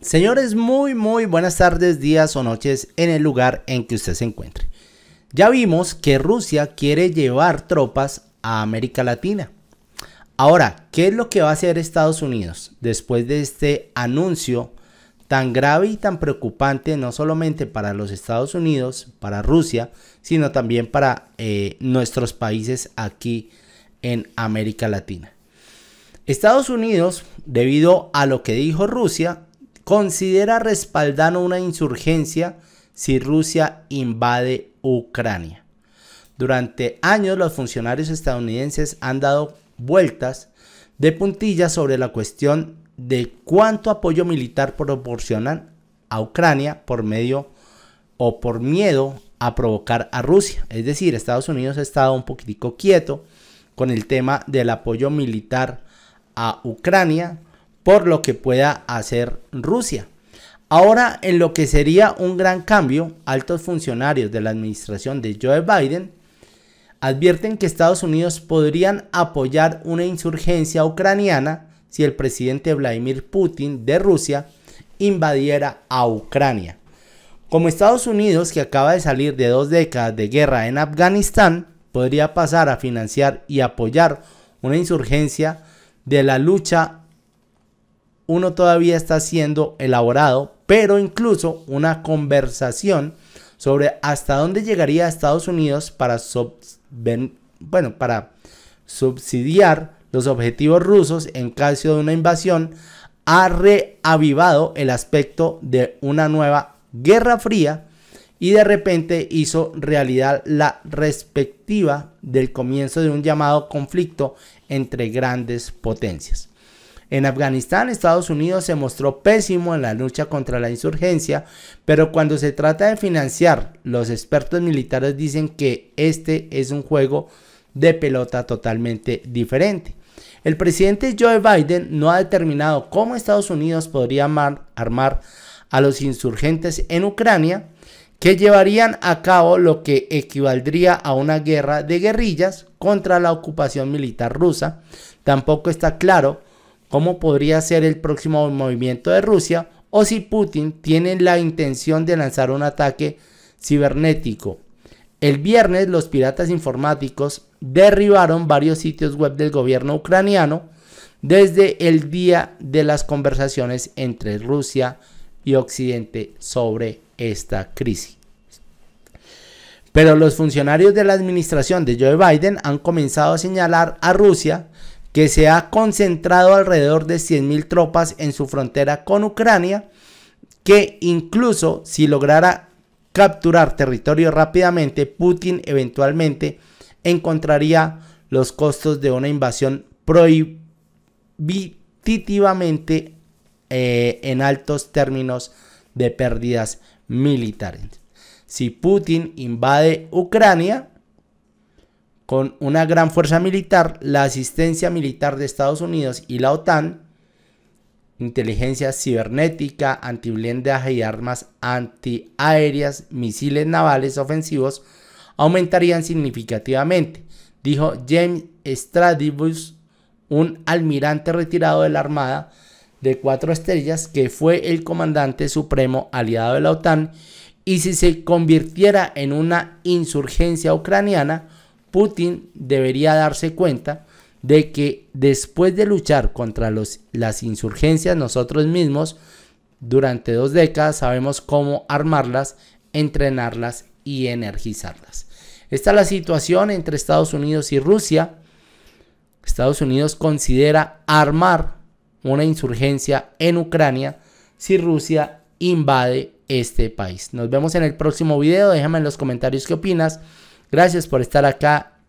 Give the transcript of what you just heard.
Señores, muy muy buenas tardes, días o noches en el lugar en que usted se encuentre. Ya vimos que Rusia quiere llevar tropas a América Latina. Ahora, ¿qué es lo que va a hacer Estados Unidos después de este anuncio tan grave y tan preocupante no solamente para los Estados Unidos, para Rusia, sino también para eh, nuestros países aquí en América Latina? Estados Unidos, debido a lo que dijo Rusia, Considera respaldar una insurgencia si Rusia invade Ucrania. Durante años los funcionarios estadounidenses han dado vueltas de puntillas sobre la cuestión de cuánto apoyo militar proporcionan a Ucrania por medio o por miedo a provocar a Rusia. Es decir, Estados Unidos ha estado un poquitico quieto con el tema del apoyo militar a Ucrania por lo que pueda hacer Rusia. Ahora, en lo que sería un gran cambio, altos funcionarios de la administración de Joe Biden advierten que Estados Unidos podrían apoyar una insurgencia ucraniana si el presidente Vladimir Putin de Rusia invadiera a Ucrania. Como Estados Unidos, que acaba de salir de dos décadas de guerra en Afganistán, podría pasar a financiar y apoyar una insurgencia de la lucha uno todavía está siendo elaborado, pero incluso una conversación sobre hasta dónde llegaría Estados Unidos para, bueno, para subsidiar los objetivos rusos en caso de una invasión ha reavivado el aspecto de una nueva guerra fría y de repente hizo realidad la respectiva del comienzo de un llamado conflicto entre grandes potencias. En Afganistán, Estados Unidos se mostró pésimo en la lucha contra la insurgencia, pero cuando se trata de financiar, los expertos militares dicen que este es un juego de pelota totalmente diferente. El presidente Joe Biden no ha determinado cómo Estados Unidos podría armar a los insurgentes en Ucrania, que llevarían a cabo lo que equivaldría a una guerra de guerrillas contra la ocupación militar rusa. Tampoco está claro cómo podría ser el próximo movimiento de Rusia o si Putin tiene la intención de lanzar un ataque cibernético. El viernes los piratas informáticos derribaron varios sitios web del gobierno ucraniano desde el día de las conversaciones entre Rusia y Occidente sobre esta crisis. Pero los funcionarios de la administración de Joe Biden han comenzado a señalar a Rusia que se ha concentrado alrededor de 100.000 tropas en su frontera con Ucrania, que incluso si lograra capturar territorio rápidamente, Putin eventualmente encontraría los costos de una invasión prohibitivamente eh, en altos términos de pérdidas militares. Si Putin invade Ucrania, con una gran fuerza militar, la asistencia militar de Estados Unidos y la OTAN, inteligencia cibernética, antiblindaje y armas antiaéreas, misiles navales ofensivos, aumentarían significativamente, dijo James Stradivus, un almirante retirado de la Armada de cuatro estrellas que fue el comandante supremo aliado de la OTAN, y si se convirtiera en una insurgencia ucraniana, Putin debería darse cuenta de que después de luchar contra las insurgencias nosotros mismos, durante dos décadas sabemos cómo armarlas, entrenarlas y energizarlas. Esta es la situación entre Estados Unidos y Rusia. Estados Unidos considera armar una insurgencia en Ucrania si Rusia invade este país. Nos vemos en el próximo video. Déjame en los comentarios qué opinas. Gracias por estar acá